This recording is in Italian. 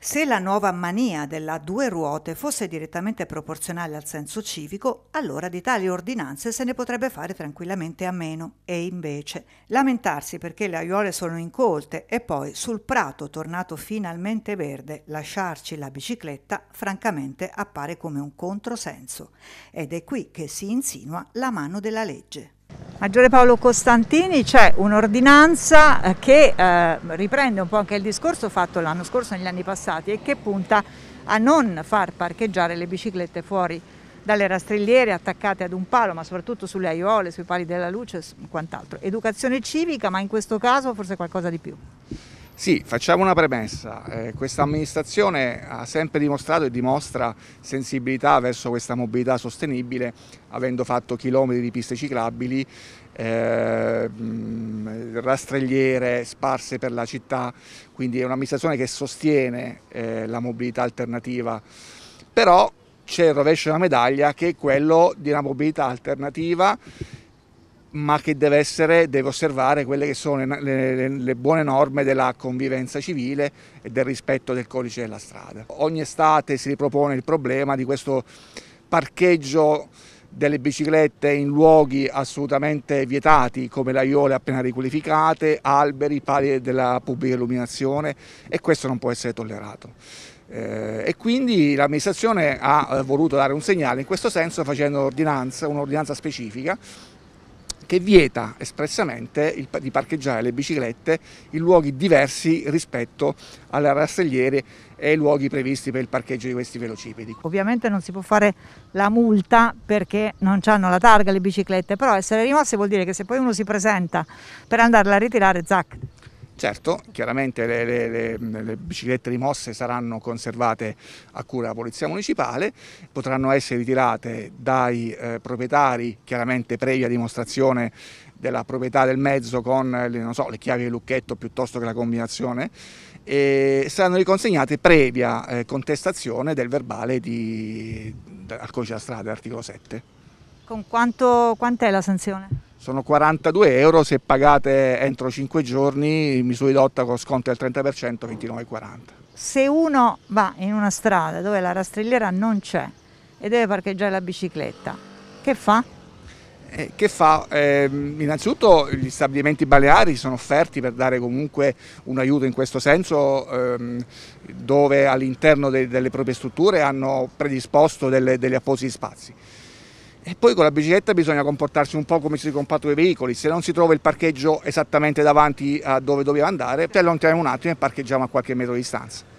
Se la nuova mania della due ruote fosse direttamente proporzionale al senso civico, allora di tali ordinanze se ne potrebbe fare tranquillamente a meno. E invece, lamentarsi perché le aiuole sono incolte e poi sul prato tornato finalmente verde lasciarci la bicicletta, francamente appare come un controsenso. Ed è qui che si insinua la mano della legge. Maggiore Paolo Costantini c'è un'ordinanza eh, che eh, riprende un po' anche il discorso fatto l'anno scorso negli anni passati e che punta a non far parcheggiare le biciclette fuori dalle rastrigliere attaccate ad un palo, ma soprattutto sulle aiuole, sui pali della luce e quant'altro. Educazione civica, ma in questo caso forse qualcosa di più. Sì, facciamo una premessa. Eh, questa amministrazione ha sempre dimostrato e dimostra sensibilità verso questa mobilità sostenibile, avendo fatto chilometri di piste ciclabili, eh, rastrelliere sparse per la città, quindi è un'amministrazione che sostiene eh, la mobilità alternativa. Però c'è il rovescio della medaglia che è quello di una mobilità alternativa ma che deve, essere, deve osservare quelle che sono le, le, le, buone norme della convivenza civile e del rispetto del codice della strada. Ogni estate si ripropone il problema di questo parcheggio delle biciclette in luoghi assolutamente vietati come laiole appena riqualificate, alberi, pali della pubblica illuminazione e questo non può essere tollerato. Eh, e quindi l'amministrazione ha eh, voluto dare un segnale in questo senso facendo un'ordinanza, un'ordinanza specifica che vieta espressamente il, di parcheggiare le biciclette in luoghi diversi rispetto alle rastrelliere e ai luoghi previsti per il parcheggio di questi velocipedi. Ovviamente non si può fare la multa perché non hanno la targa le biciclette, però essere rimosse vuol dire che se poi uno si presenta per andarla a ritirare, zac, Certo, chiaramente le, le, le, le, biciclette rimosse saranno conservate a cura della Polizia Municipale, potranno essere ritirate dai eh, proprietari, chiaramente previa dimostrazione della proprietà del mezzo con le, so, le chiavi del lucchetto piuttosto che la combinazione e saranno riconsegnate previa eh, contestazione del verbale di, al codice della strada, articolo 7. Con quanto, quant'è la sanzione? sono 42 euro, se pagate entro 5 giorni misura ridotta con sconti al 30% 29,40. Se uno va in una strada dove la rastrigliera non c'è e deve parcheggiare la bicicletta, che fa? Eh, che fa? Eh, innanzitutto gli stabilimenti baleari sono offerti per dare comunque un aiuto in questo senso, ehm, dove all'interno de delle proprie strutture hanno predisposto delle, degli appositi spazi. E poi con la bicicletta bisogna comportarsi un po' come si comportano i veicoli, se non si trova il parcheggio esattamente davanti a dove doveva andare, te allontaniamo un attimo e parcheggiamo a qualche metro di distanza.